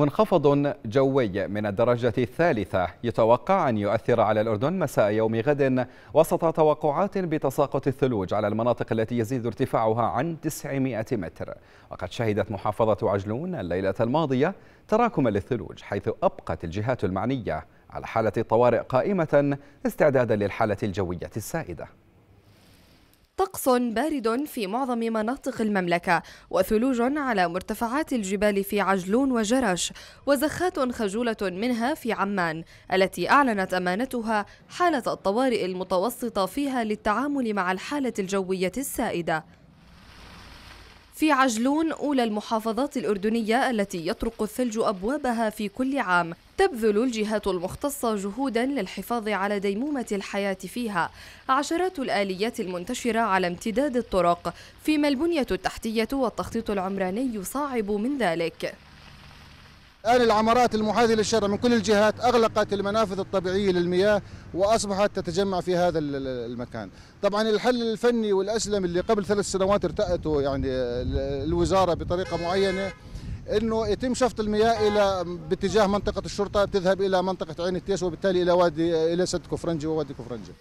منخفض جوي من الدرجة الثالثة يتوقع أن يؤثر على الأردن مساء يوم غد وسط توقعات بتساقط الثلوج على المناطق التي يزيد ارتفاعها عن 900 متر وقد شهدت محافظة عجلون الليلة الماضية تراكما للثلوج حيث أبقت الجهات المعنية على حالة الطوارئ قائمة استعدادا للحالة الجوية السائدة طقس بارد في معظم مناطق المملكة وثلوج على مرتفعات الجبال في عجلون وجرش وزخات خجولة منها في عمان التي أعلنت أمانتها حالة الطوارئ المتوسطة فيها للتعامل مع الحالة الجوية السائدة في عجلون أولى المحافظات الأردنية التي يطرق الثلج أبوابها في كل عام تبذل الجهات المختصة جهودا للحفاظ على ديمومة الحياة فيها عشرات الآليات المنتشرة على امتداد الطرق فيما البنية التحتية والتخطيط العمراني يصعب من ذلك الآن العمارات المحاذية للشارع من كل الجهات أغلقت المنافذ الطبيعية للمياه وأصبحت تتجمع في هذا المكان طبعا الحل الفني والأسلم اللي قبل ثلاث سنوات ارتأته يعني الوزارة بطريقة معينة انه يتم شفط المياه الى باتجاه منطقه الشرطه تذهب الى منطقه عين التيس وبالتالي الى وادي الى سد كفرنجي ووادي كفرنجي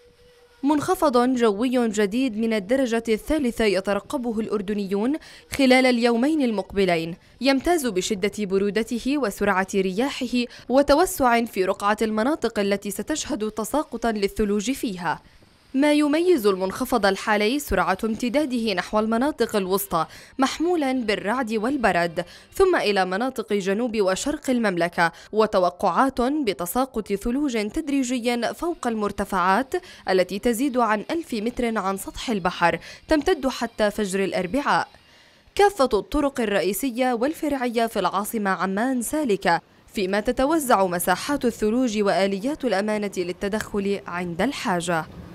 منخفض جوي جديد من الدرجة الثالثة يترقبه الأردنيون خلال اليومين المقبلين يمتاز بشدة برودته وسرعة رياحه وتوسع في رقعة المناطق التي ستشهد تساقطا للثلوج فيها ما يميز المنخفض الحالي سرعة امتداده نحو المناطق الوسطى محمولا بالرعد والبرد ثم إلى مناطق جنوب وشرق المملكة وتوقعات بتساقط ثلوج تدريجيا فوق المرتفعات التي تزيد عن ألف متر عن سطح البحر تمتد حتى فجر الأربعاء كافة الطرق الرئيسية والفرعية في العاصمة عمان سالكة فيما تتوزع مساحات الثلوج وآليات الأمانة للتدخل عند الحاجة